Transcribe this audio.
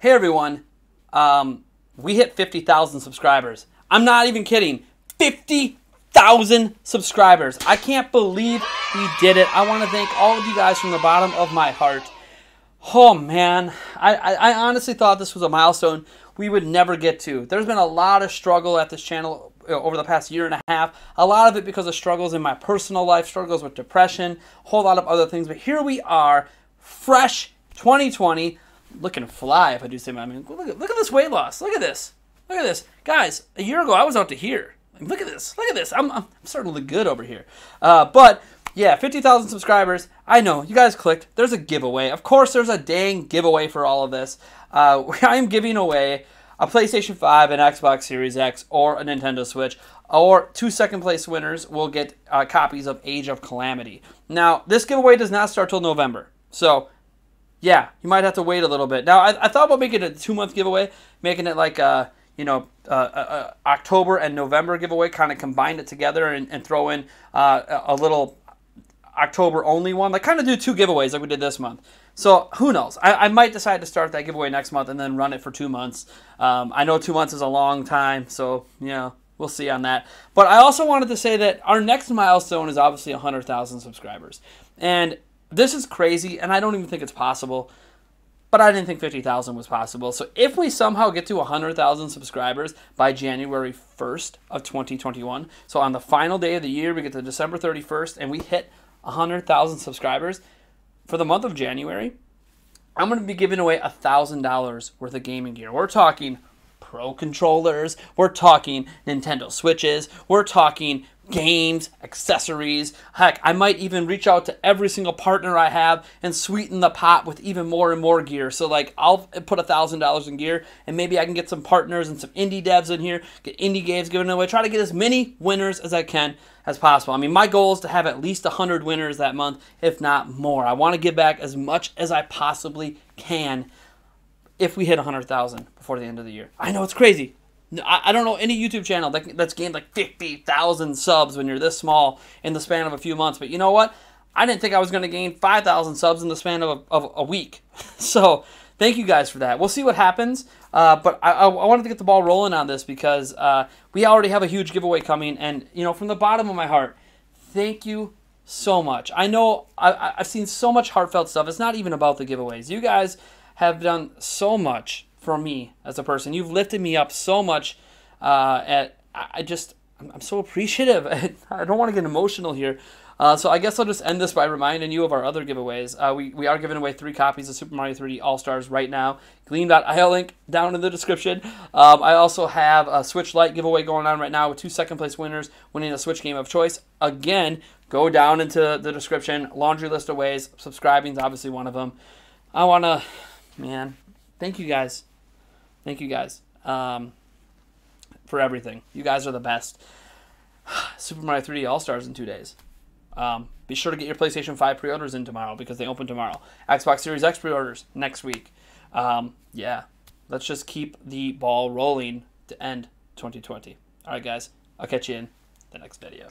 Hey everyone, um, we hit 50,000 subscribers. I'm not even kidding. 50,000 subscribers. I can't believe we did it. I want to thank all of you guys from the bottom of my heart. Oh man, I, I, I honestly thought this was a milestone we would never get to. There's been a lot of struggle at this channel over the past year and a half. A lot of it because of struggles in my personal life, struggles with depression, a whole lot of other things. But here we are, fresh 2020, looking fly, if I do say my I mean. Look at, look at this weight loss. Look at this. Look at this. Guys, a year ago I was out to here. Look at this. Look at this. I'm, I'm starting to look good over here. Uh, but yeah, 50,000 subscribers. I know, you guys clicked. There's a giveaway. Of course, there's a dang giveaway for all of this. Uh, I am giving away a PlayStation 5, an Xbox Series X, or a Nintendo Switch. Or two second place winners will get uh, copies of Age of Calamity. Now, this giveaway does not start till November. So, yeah, you might have to wait a little bit. Now, I, I thought about making a two month giveaway, making it like a uh, you know, uh, uh, uh, October and November giveaway, kind of combined it together and, and throw in uh, a little October only one. Like kind of do two giveaways like we did this month. So who knows? I, I, might decide to start that giveaway next month and then run it for two months. Um, I know two months is a long time, so you know we'll see on that. But I also wanted to say that our next milestone is obviously 100,000 subscribers, and this is crazy, and I don't even think it's possible. But I didn't think 50,000 was possible. So if we somehow get to 100,000 subscribers by January 1st of 2021, so on the final day of the year, we get to December 31st, and we hit 100,000 subscribers, for the month of January, I'm going to be giving away $1,000 worth of gaming gear. We're talking pro controllers, we're talking Nintendo Switches, we're talking games, accessories. Heck, I might even reach out to every single partner I have and sweeten the pot with even more and more gear. So like I'll put a thousand dollars in gear and maybe I can get some partners and some indie devs in here, get indie games given away, try to get as many winners as I can as possible. I mean, my goal is to have at least 100 winners that month, if not more. I want to give back as much as I possibly can if we hit 100,000 before the end of the year. I know it's crazy. I, don't know any YouTube channel that, that's gained like 50,000 subs when you're this small in the span of a few months. But you know what? I didn't think I was going to gain 5,000 subs in the span of a, of a week. so thank you guys for that. We'll see what happens. Uh, but I, I, wanted to get the ball rolling on this because uh, we already have a huge giveaway coming. And, you know, from the bottom of my heart, thank you so much. I know I, I've seen so much heartfelt stuff. It's not even about the giveaways. You guys have done so much for me as a person. You've lifted me up so much. Uh, at I just I'm, I'm so appreciative. I don't want to get emotional here. Uh, so I guess I'll just end this by reminding you of our other giveaways. Uh, we, we are giving away three copies of Super Mario 3D All-Stars right now. Gleam.io link down in the description. Um, I also have a Switch Lite giveaway going on right now with two second place winners winning a Switch game of choice. Again, go down into the description, laundry list of ways. Subscribing is obviously one of them. I want to, man, thank you guys. Thank you guys um, for everything. You guys are the best. Super Mario 3D All Stars in two days. Um, be sure to get your PlayStation 5 pre orders in tomorrow because they open tomorrow. Xbox Series X pre orders next week. Um, yeah, let's just keep the ball rolling to end 2020. All right, guys, I'll catch you in the next video.